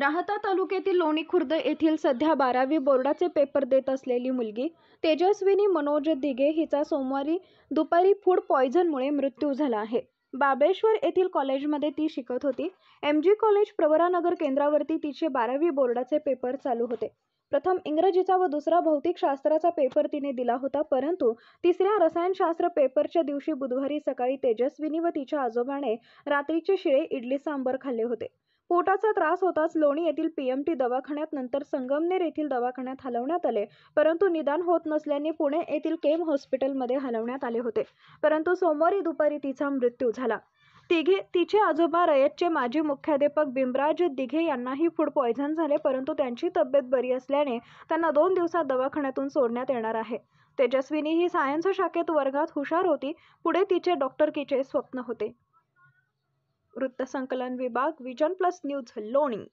राहता तालुक्यातील लोणी खुर्द येथील सध्या बारावी बोर्डाचे पेपर देत असलेली मुलगी तेजस्विनी मनोज दिघे हिचा सोमवारी दुपारी फूड पॉयझनमुळे मृत्यू झाला आहे बाबेश्वर येथील कॉलेजमध्ये ती शिकत होती एम जी कॉलेज प्रवरानगर केंद्रावरती तिचे बारावी बोर्डाचे पेपर चालू होते प्रथम इंग्रजीचा व दुसरा भौतिकशास्त्राचा पेपर तिने दिला होता परंतु तिसऱ्या रसायनशास्त्र पेपरच्या दिवशी बुधवारी सकाळी तेजस्विनी व तिच्या आजोबाने रात्रीचे शिळे इडली सांबर खाल्ले होते पोटाचा त्रास होताच लोणी येथील पीएमटी दवाखान्यात नंतर संगमनेर येथील दवाखान्यात हलवण्यात आले परंतु निदान होत नसल्याने पुणे येथील केम हॉस्पिटलमध्ये हलवण्यात आले होते परंतु सोमवारी दुपारी तिचा मृत्यू झाला तिघे तिचे आजोबा रयतचे माजी मुख्याध्यापक बिमराज दिघे यांनाही फूड पॉयझन झाले परंतु त्यांची तब्येत बरी असल्याने त्यांना दोन दिवसात दवाखान्यातून सोडण्यात येणार आहे तेजस्विनी ही सायन्स शाखेत वर्गात हुशार होती पुढे तिचे डॉक्टरकीचे स्वप्न होते वृत्तसंकलन विभाग विजन प्लस न्यूज लोणी